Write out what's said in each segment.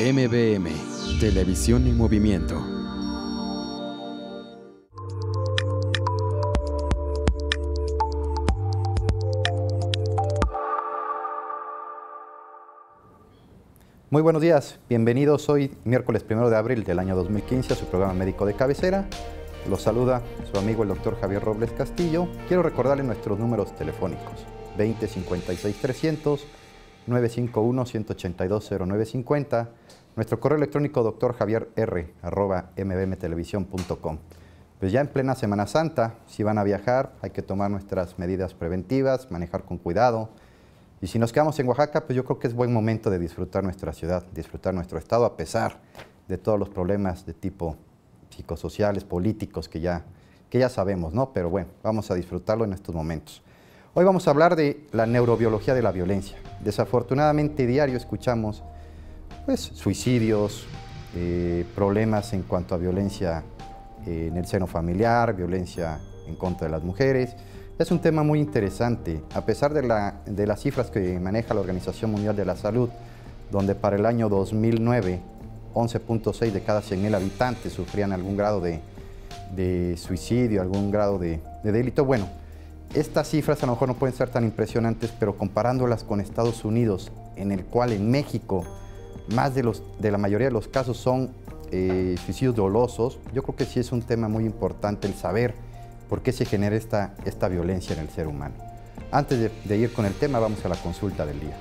MBM, Televisión en Movimiento. Muy buenos días, bienvenidos hoy miércoles 1 de abril del año 2015 a su programa médico de cabecera. Los saluda su amigo el doctor Javier Robles Castillo. Quiero recordarle nuestros números telefónicos 20 56 300 951-182-0950, nuestro correo electrónico doctor Javier R, arroba mbmtelevisión.com. Pues ya en plena Semana Santa, si van a viajar, hay que tomar nuestras medidas preventivas, manejar con cuidado. Y si nos quedamos en Oaxaca, pues yo creo que es buen momento de disfrutar nuestra ciudad, disfrutar nuestro estado, a pesar de todos los problemas de tipo psicosociales, políticos que ya, que ya sabemos, ¿no? Pero bueno, vamos a disfrutarlo en estos momentos. Hoy vamos a hablar de la neurobiología de la violencia. Desafortunadamente diario escuchamos pues, suicidios, eh, problemas en cuanto a violencia eh, en el seno familiar, violencia en contra de las mujeres. Es un tema muy interesante, a pesar de, la, las cifras que maneja la Organización Mundial de la Salud, donde para el año 2009 11.6 de cada 100.000 habitantes sufrían algún grado de, de suicidio, algún grado de delito. Bueno, estas cifras a lo mejor no pueden ser tan impresionantes, pero comparándolas con Estados Unidos, en el cual en México más de, la mayoría de los casos son eh, suicidios dolosos, yo creo que sí es un tema muy importante el saber por qué se genera esta, violencia en el ser humano. Antes de ir con el tema, vamos a la consulta del día.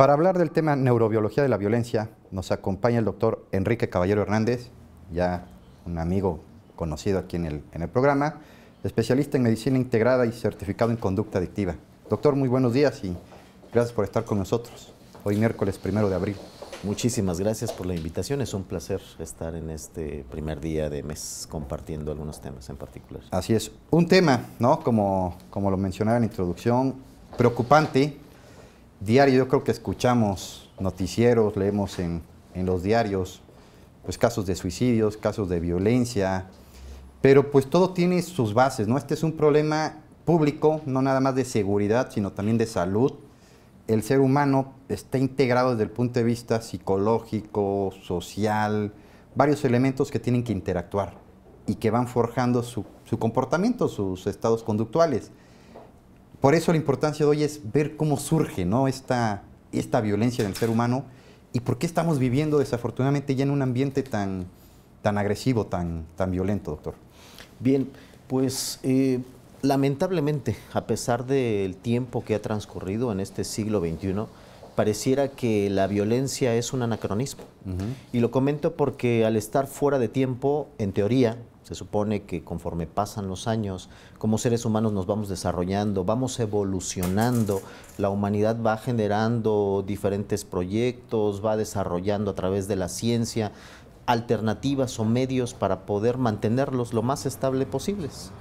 Para hablar del tema neurobiología de la violencia, nos acompaña el doctor Enrique Caballero Hernández, ya un amigo conocido aquí en el, en el programa, especialista en medicina integrada y certificado en conducta adictiva. Doctor, muy buenos días y gracias por estar con nosotros hoy miércoles primero de abril. Muchísimas gracias por la invitación. Es un placer estar en este primer día de mes compartiendo algunos temas en particular. Así es. Un tema, ¿no? Como, como lo mencionaba en la introducción, preocupante diario yo creo que escuchamos noticieros, leemos en, en los diarios, pues casos de suicidios, casos de violencia, pero pues todo tiene sus bases, ¿no? Este es un problema público, no nada más de seguridad, sino también de salud. El ser humano está integrado desde el punto de vista psicológico, social, varios elementos que tienen que interactuar y que van forjando su, su comportamiento, sus estados conductuales. Por eso la importancia de hoy es ver cómo surge ¿no? esta, esta violencia del ser humano y por qué estamos viviendo desafortunadamente ya en un ambiente tan, tan agresivo, tan, tan violento, doctor. Bien, pues eh, lamentablemente, a pesar del tiempo que ha transcurrido en este siglo XXI, pareciera que la violencia es un anacronismo. Y lo comento porque al estar fuera de tiempo, en teoría, se supone que conforme pasan los años, como seres humanos nos vamos desarrollando, vamos evolucionando, la humanidad va generando diferentes proyectos, va desarrollando a través de la ciencia alternativas o medios para poder mantenerlos lo más estable posibles.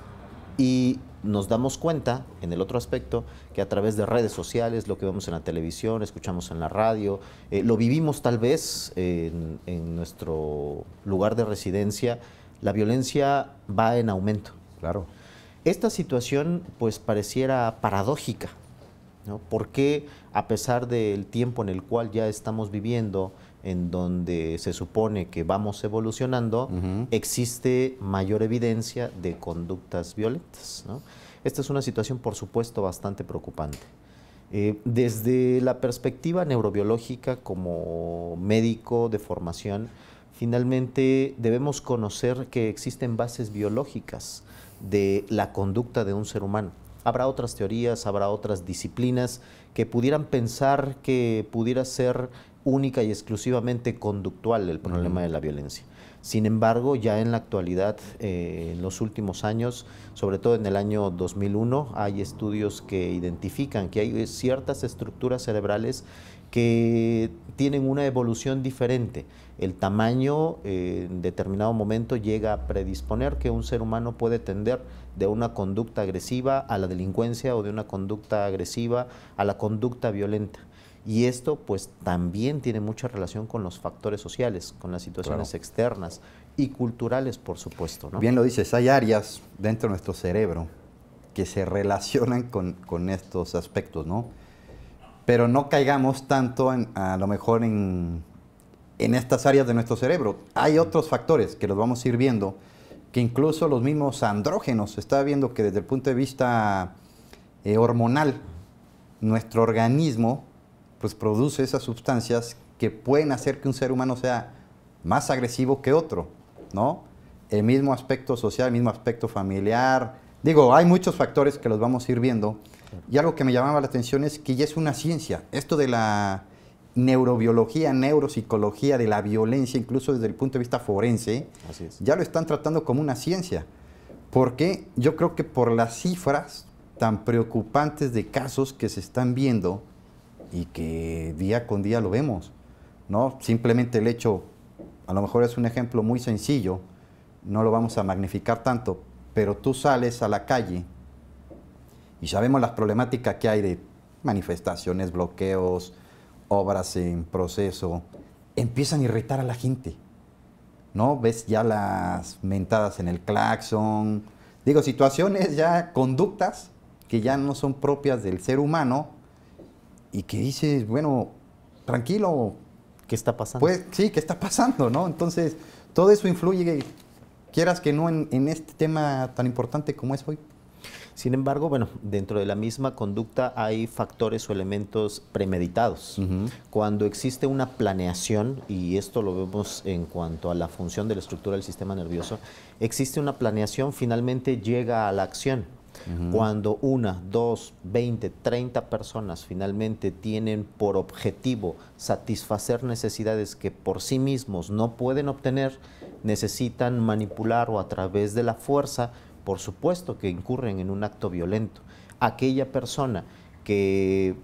Y nos damos cuenta, en el otro aspecto, que a través de redes sociales, lo que vemos en la televisión, escuchamos en la radio, eh, lo vivimos tal vez en nuestro lugar de residencia, la violencia va en aumento. Claro. Esta situación pues pareciera paradójica, ¿no? Porque a pesar del tiempo en el cual ya estamos viviendo, en donde se supone que vamos evolucionando, existe mayor evidencia de conductas violentas. Esta es una situación, por supuesto, bastante preocupante. Eh, desde la perspectiva neurobiológica como médico de formación, Finalmente, debemos conocer que existen bases biológicas de la conducta de un ser humano. Habrá otras teorías, habrá otras disciplinas que pudieran pensar que pudiera ser única y exclusivamente conductual el problema de la violencia. Sin embargo, ya en la actualidad, eh, en los últimos años, sobre todo en el año 2001, hay estudios que identifican que hay ciertas estructuras cerebrales que tienen una evolución diferente. El tamaño eh, en determinado momento llega a predisponer que un ser humano puede tender de una conducta agresiva a la delincuencia o de una conducta agresiva a la conducta violenta. Y esto pues también tiene mucha relación con los factores sociales, con las situaciones externas y culturales, por supuesto. Bien lo dices, hay áreas dentro de nuestro cerebro que se relacionan con, con estos aspectos, ¿no? pero no caigamos tanto a lo mejor en, estas áreas de nuestro cerebro. Hay otros factores que los vamos a ir viendo, que incluso los mismos andrógenos, se está viendo que desde el punto de vista eh, hormonal, nuestro organismo pues produce esas sustancias que pueden hacer que un ser humano sea más agresivo que otro, ¿no? El mismo aspecto social, el mismo aspecto familiar. Digo, hay muchos factores que los vamos a ir viendo y algo que me llamaba la atención es que ya es una ciencia. Esto de la neurobiología, neuropsicología, de la violencia, incluso desde el punto de vista forense, ya lo están tratando como una ciencia. Porque yo creo que por las cifras tan preocupantes de casos que se están viendo y que día con día lo vemos, ¿no? Simplemente el hecho, a lo mejor es un ejemplo muy sencillo, no lo vamos a magnificar tanto, pero tú sales a la calle y sabemos las problemáticas que hay de manifestaciones, bloqueos, obras en proceso. Empiezan a irritar a la gente. ¿No? Ves ya las mentadas en el claxon. Digo, situaciones ya, conductas que ya no son propias del ser humano y que dices, bueno, tranquilo. ¿Qué está pasando? Pues sí, ¿qué está pasando? ¿no? Entonces, todo eso influye, quieras que no, en, en este tema tan importante como es hoy. Sin embargo, bueno, dentro de la misma conducta hay factores o elementos premeditados. Cuando existe una planeación, y esto lo vemos en cuanto a la función de la estructura del sistema nervioso, existe una planeación, finalmente llega a la acción. Cuando una, dos, veinte, treinta personas finalmente tienen por objetivo satisfacer necesidades que por sí mismos no pueden obtener, necesitan manipular o a través de la fuerza por supuesto que incurren en un acto violento. Aquella persona que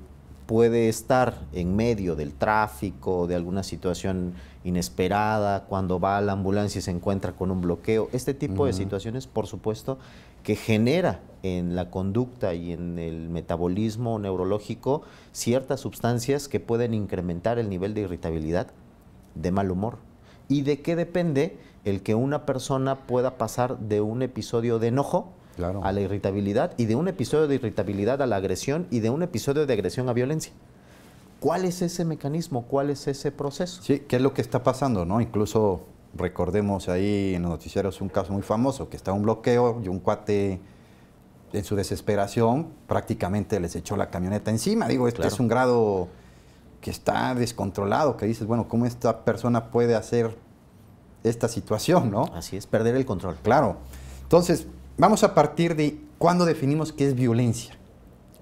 puede estar en medio del tráfico, de alguna situación inesperada, cuando va a la ambulancia y se encuentra con un bloqueo. Este tipo de situaciones, por supuesto, que genera en la conducta y en el metabolismo neurológico ciertas sustancias que pueden incrementar el nivel de irritabilidad, de mal humor. ¿Y de qué depende? el que una persona pueda pasar de un episodio de enojo a la irritabilidad y de un episodio de irritabilidad a la agresión y de un episodio de agresión a violencia. ¿Cuál es ese mecanismo? ¿Cuál es ese proceso? Sí, ¿qué es lo que está pasando? ¿no? Incluso recordemos ahí en los noticieros un caso muy famoso, que está un bloqueo y un cuate en su desesperación prácticamente les echó la camioneta encima. Digo, este es un grado que está descontrolado, que dices, bueno, ¿cómo esta persona puede hacer esta situación, ¿no? Así es, perder el control. Claro. Entonces, vamos a partir de cuándo definimos qué es violencia.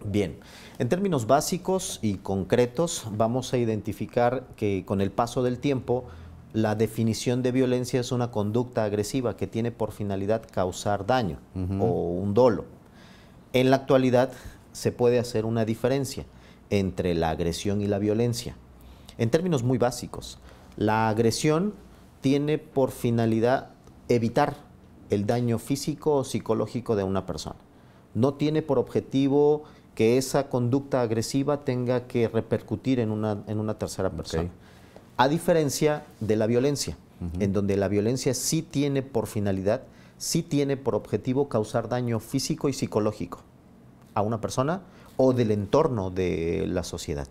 Bien, en términos básicos y concretos, vamos a identificar que con el paso del tiempo, la definición de violencia es una conducta agresiva que tiene por finalidad causar daño o un dolo. En la actualidad se puede hacer una diferencia entre la agresión y la violencia. En términos muy básicos, la agresión tiene por finalidad evitar el daño físico o psicológico de una persona. No tiene por objetivo que esa conducta agresiva tenga que repercutir en una, tercera persona. A diferencia de la violencia, en donde la violencia sí tiene por finalidad, sí tiene por objetivo causar daño físico y psicológico a una persona o del entorno de la sociedad.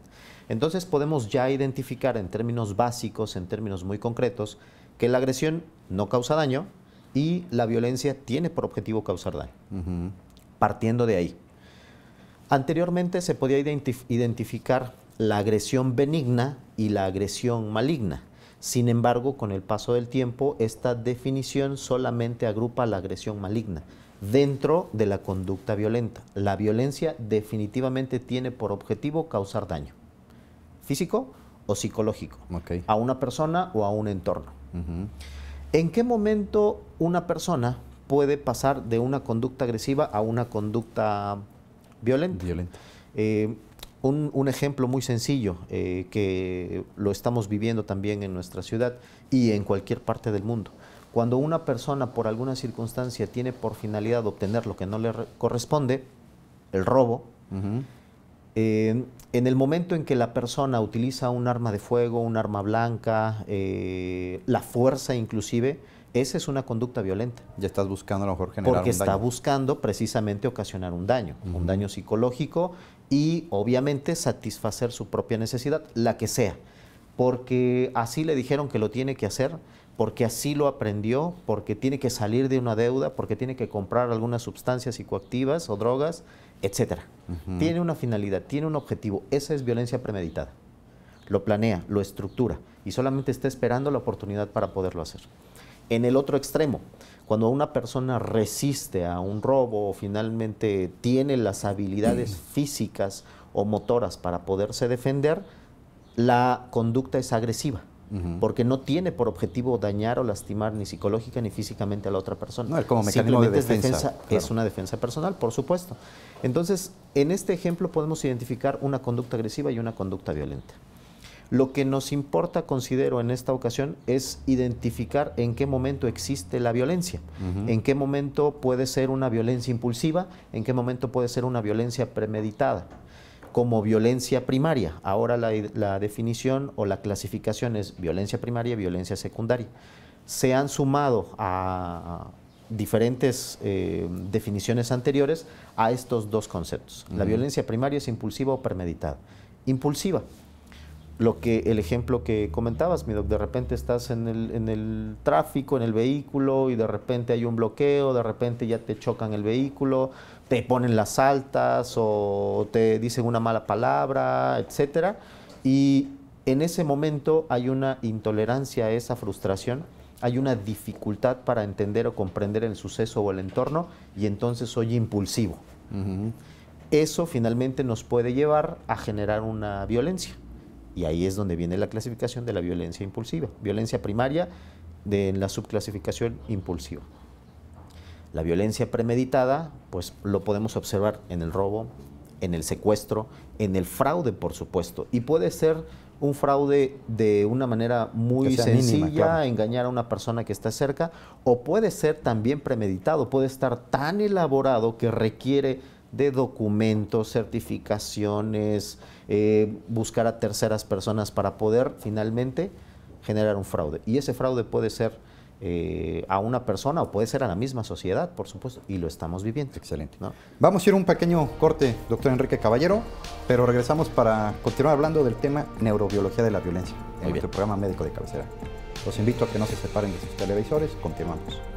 Entonces podemos ya identificar en términos básicos, en términos muy concretos, que la agresión no causa daño y la violencia tiene por objetivo causar daño. Partiendo de ahí. Anteriormente se podía identificar la agresión benigna y la agresión maligna. Sin embargo, con el paso del tiempo, esta definición solamente agrupa la agresión maligna dentro de la conducta violenta. La violencia definitivamente tiene por objetivo causar daño físico o psicológico a una persona o a un entorno. ¿En qué momento una persona puede pasar de una conducta agresiva a una conducta violenta? Violenta. Eh, un, ejemplo muy sencillo eh, que lo estamos viviendo también en nuestra ciudad y en cualquier parte del mundo. Cuando una persona por alguna circunstancia tiene por finalidad obtener lo que no le corresponde, el robo, en el momento en que la persona utiliza un arma de fuego, un arma blanca, eh, la fuerza inclusive, esa es una conducta violenta. Ya estás buscando a lo mejor generar Porque un daño. está buscando precisamente ocasionar un daño, un daño psicológico y obviamente satisfacer su propia necesidad, la que sea. Porque así le dijeron que lo tiene que hacer, porque así lo aprendió, porque tiene que salir de una deuda, porque tiene que comprar algunas sustancias psicoactivas o drogas etcétera. Tiene una finalidad, tiene un objetivo. Esa es violencia premeditada. Lo planea, lo estructura y solamente está esperando la oportunidad para poderlo hacer. En el otro extremo, cuando una persona resiste a un robo o finalmente tiene las habilidades físicas o motoras para poderse defender, la conducta es agresiva porque no tiene por objetivo dañar o lastimar ni psicológica ni físicamente a la otra persona. No, es Simplemente Es, defensa es una defensa personal, por supuesto. Entonces, en este ejemplo podemos identificar una conducta agresiva y una conducta violenta. Lo que nos importa, considero, en esta ocasión es identificar en qué momento existe la violencia, en qué momento puede ser una violencia impulsiva, en qué momento puede ser una violencia premeditada como violencia primaria. Ahora la, definición o la clasificación es violencia primaria y violencia secundaria. Se han sumado a, diferentes eh, definiciones anteriores a estos dos conceptos. La violencia primaria es impulsiva o premeditada. Impulsiva lo que el ejemplo que comentabas, mi de repente estás en el, tráfico, en el vehículo, y de repente hay un bloqueo, de repente ya te chocan el vehículo, te ponen las altas o te dicen una mala palabra, etcétera. Y en ese momento hay una intolerancia a esa frustración, hay una dificultad para entender o comprender el suceso o el entorno, y entonces soy impulsivo. Eso finalmente nos puede llevar a generar una violencia y ahí es donde viene la clasificación de la violencia impulsiva. Violencia primaria de la subclasificación impulsiva. La violencia premeditada, pues lo podemos observar en el robo, en el secuestro, en el fraude, por supuesto. Y puede ser un fraude de una manera muy sencilla, engañar a una persona que está cerca, o puede ser también premeditado, puede estar tan elaborado que requiere de documentos, certificaciones, eh, buscar a terceras personas para poder finalmente generar un fraude. Y ese fraude puede ser eh, a una persona o puede ser a la misma sociedad, por supuesto, y lo estamos viviendo. Excelente. Vamos a ir un pequeño corte, doctor Enrique Caballero, pero regresamos para continuar hablando del tema neurobiología de la violencia en nuestro programa médico de cabecera. Los invito a que no se separen de sus televisores. Continuamos.